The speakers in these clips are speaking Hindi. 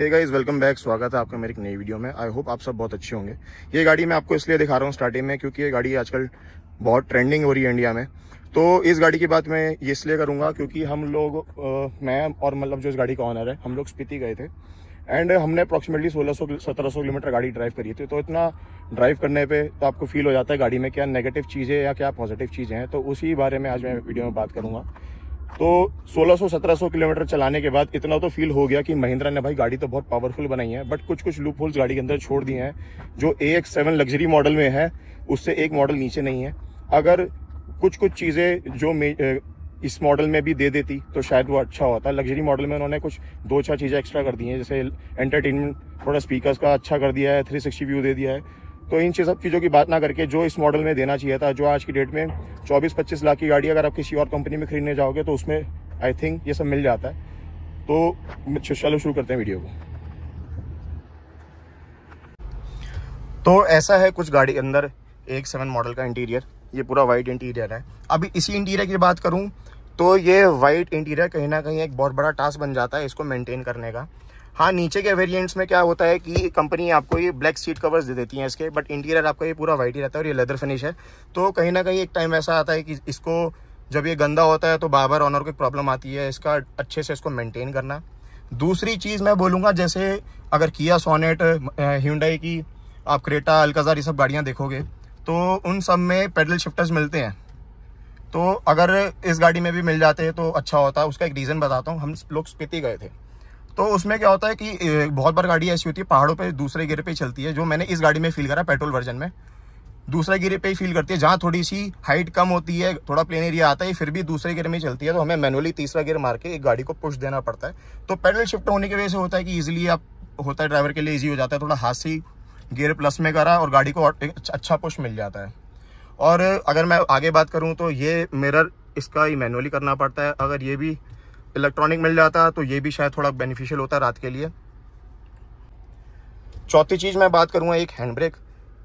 हे गाइज वेलकम बैक स्वागत है आपका मेरे एक नई वीडियो में आई होप आप सब बहुत अच्छे होंगे ये गाड़ी मैं आपको इसलिए दिखा रहा हूँ स्टार्टिंग में क्योंकि ये गाड़ी आजकल बहुत ट्रेंडिंग हो रही है इंडिया में तो इस गाड़ी की बात मैं ये इसलिए करूँगा क्योंकि हम लोग आ, मैं और मतलब जो इस गाड़ी का ऑनर है हम लोग स्पीति गए थे एंड हमने अप्रॉक्सीमेटली सोलह सौ किलोमीटर गाड़ी ड्राइव करी थी तो इतना ड्राइव करने पर तो आपको फील हो जाता है गाड़ी में क्या नेगेटिव चीज़ें या क्या पॉजिटिव चीज़ें हैं तो उसी बारे में आज मैं वीडियो में बात करूँगा तो 1600-1700 किलोमीटर चलाने के बाद इतना तो फील हो गया कि महिंद्रा ने भाई गाड़ी तो बहुत पावरफुल बनाई है बट कुछ कुछ लूप होल्स गाड़ी के अंदर छोड़ दिए हैं जो A X seven luxury model में है उससे एक मॉडल नीचे नहीं है अगर कुछ कुछ चीज़ें जो इस मॉडल में भी दे देती तो शायद वो अच्छा होता लग्जरी मॉडल में उन्होंने कुछ दो चार चीज़ें एक्स्ट्रा कर दी हैं जैसे एंटरटेनमेंट थोड़ा स्पीकर का अच्छा कर दिया है थ्री सिक्सटी व्यू दे दिया है तो इन सब चीज़ों की बात ना करके जो इस मॉडल में देना चाहिए था जो आज की डेट में 24-25 लाख की गाड़ी अगर आप किसी और कंपनी में खरीदने जाओगे तो उसमें आई थिंक ये सब मिल जाता है तो चलो शुरू करते हैं वीडियो को तो ऐसा है कुछ गाड़ी के अंदर एक सेवन मॉडल का इंटीरियर ये पूरा वाइट इंटीरियर है अभी इसी इंटीरियर की बात करूँ तो ये वाइट इंटीरियर कहीं ना कहीं एक बहुत बड़ा टास्क बन जाता है इसको मेंटेन करने का हाँ नीचे के वेरिएंट्स में क्या होता है कि कंपनी आपको ये ब्लैक सीट कवर्स दे देती है इसके बट इंटीरियर आपका ये पूरा वाइट ही रहता है और ये लेदर फिनिश है तो कहीं ना कहीं एक टाइम ऐसा आता है कि इसको जब ये गंदा होता है तो बार बार ऑनर को प्रॉब्लम आती है इसका अच्छे से इसको मेनटेन करना दूसरी चीज़ मैं बोलूँगा जैसे अगर किया सोनेट ह्यूंडई की आप क्रेटा अलकाजार ये सब गाड़ियाँ देखोगे तो उन सब में पेडल शिफ्टर्स मिलते हैं तो अगर इस गाड़ी में भी मिल जाते हैं तो अच्छा होता है उसका एक रीज़न बताता हूँ हम लोग स्पीति गए थे तो उसमें क्या होता है कि बहुत बार गाड़ी ऐसी होती है पहाड़ों पर दूसरे गियर पर चलती है जो मैंने इस गाड़ी में फील करा पेट्रोल वर्जन में दूसरे गिरे पे ही फील करती है जहाँ थोड़ी सी हाइट कम होती है थोड़ा प्लेन एरिया आता है फिर भी दूसरे गियर में चलती है तो हमें मैनुअली तीसरा गियर मार के एक गाड़ी को पुश देना पड़ता है तो पेडल शिफ्ट होने की वजह से होता है कि ईज़िली आप होता है ड्राइवर के लिए ईजी हो जाता है थोड़ा हाथ से गियर प्लस में करा और गाड़ी को अच्छा पुश अच्छा मिल जाता है और अगर मैं आगे बात करूँ तो ये मिरर इसका ही मैनुअली करना पड़ता है अगर ये भी इलेक्ट्रॉनिक मिल जाता तो ये भी शायद थोड़ा बेनिफिशियल होता रात के लिए चौथी चीज़ मैं बात करूँगा एक हैंड ब्रेक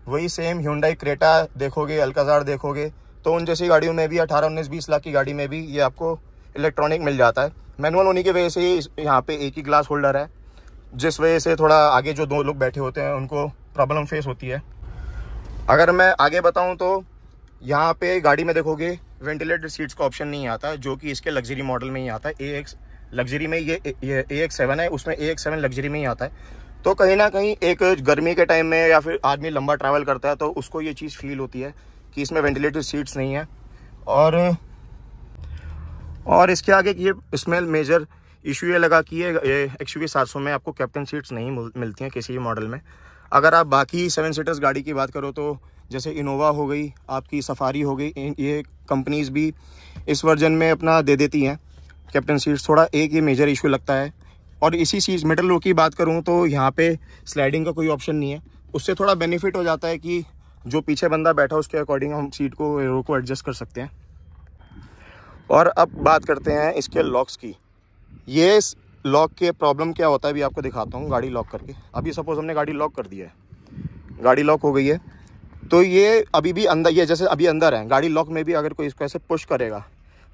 वही सेम ह्यूडाई क्रेटा देखोगे अल्काजार देखोगे तो उन जैसी गाड़ियों में भी अठारह उन्नीस बीस लाख की गाड़ी में भी ये आपको इलेक्ट्रॉनिक मिल जाता है मैनुअल होने की वजह से ही यहाँ पे एक ही ग्लास होल्डर है जिस वजह से थोड़ा आगे जो दो लोग बैठे होते हैं उनको प्रॉब्लम फेस होती है अगर मैं आगे बताऊँ तो यहाँ पे गाड़ी में देखोगे वेंटिलेटर सीट्स का ऑप्शन नहीं आता जो कि इसके लग्जरी मॉडल में ही आता है ए एक्स लग्जरी में ये ए एक्स सेवन है उसमें ए एक्स सेवन लग्जरी में ही आता है तो कहीं ना कहीं एक गर्मी के टाइम में या फिर आदमी लंबा ट्रैवल करता है तो उसको ये चीज़ फील होती है कि इसमें वेंटिलेटर सीट्स नहीं है और और इसके आगे ये स्मेल मेजर इशू ये लगा कि ये एक्स यू सात सौ में आपको कैप्टन सीट्स नहीं मिलती हैं किसी भी मॉडल में अगर आप बाकी सेवन सीटर्स गाड़ी की बात करो तो जैसे इनोवा हो गई आपकी सफारी हो गई ये कंपनीज़ भी इस वर्जन में अपना दे देती हैं कैप्टन सीट्स थोड़ा एक ही मेजर इशू लगता है और इसी चीज़ मेटल लो की बात करूँ तो यहाँ पे स्लाइडिंग का कोई ऑप्शन नहीं है उससे थोड़ा बेनिफिट हो जाता है कि जो पीछे बंदा बैठा उसके अकॉर्डिंग हम सीट को रो को एडजस्ट कर सकते हैं और अब बात करते हैं इसके लॉक्स की ये लॉक के प्रॉब्लम क्या होता है अभी आपको दिखाता हूँ गाड़ी लॉक करके अभी सपोज़ हमने गाड़ी लॉक कर दी है गाड़ी लॉक हो गई है तो ये अभी भी अंदर ये जैसे अभी अंदर है गाड़ी लॉक में भी अगर कोई इसको ऐसे पुश करेगा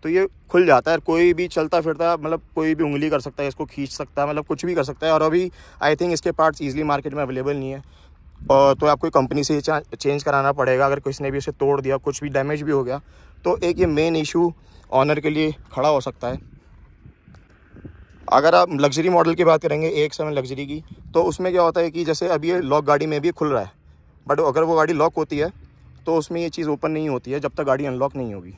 तो ये खुल जाता है कोई भी चलता फिरता मतलब कोई भी उंगली कर सकता है इसको खींच सकता है मतलब कुछ भी कर सकता है और अभी आई थिंक इसके पार्ट्स ईजिली मार्केट में अवेलेबल नहीं है और तो आपको कंपनी से चेंज कराना पड़ेगा अगर किसी ने भी इसे तोड़ दिया कुछ भी डैमेज भी हो गया तो एक ये मेन इशू ऑनर के लिए खड़ा हो सकता है अगर आप लग्जरी मॉडल की बात करेंगे एक समय लग्जरी की तो उसमें क्या होता है कि जैसे अभी ये लॉक गाड़ी में भी खुल रहा है बट अगर वो गाड़ी लॉक होती है तो उसमें ये चीज़ ओपन नहीं होती है जब तक गाड़ी अनलॉक नहीं होगी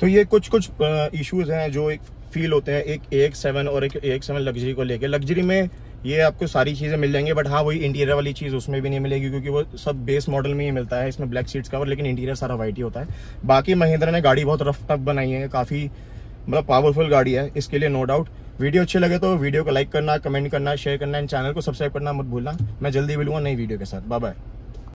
तो ये कुछ कुछ इश्यूज हैं जो एक फील होते हैं एक एक सेवन और एक एक सेवन लग्जरी को लेके लग्जरी में ये आपको सारी चीज़ें मिल जाएंगी बट हाँ वही इंटीरियर वाली चीज़ उसमें भी नहीं मिलेगी क्योंकि वो सब बेस मॉडल में ही मिलता है इसमें ब्लैक सीट्स कवर लेकिन इंटीरियर सारा वाइट ही होता है बाकी महिंद्रा ने गाड़ी बहुत रफ टफ बनाई है काफ़ी मतलब पावरफुल गाड़ी है इसके लिए नो डाउट वीडियो अच्छे लगे तो वीडियो को लाइक करना कमेंट करना शेयर करना एंड चैनल को सब्सक्राइब करना मत भूलना मैं जल्दी मिलूंगा नई वीडियो के साथ बाय बाय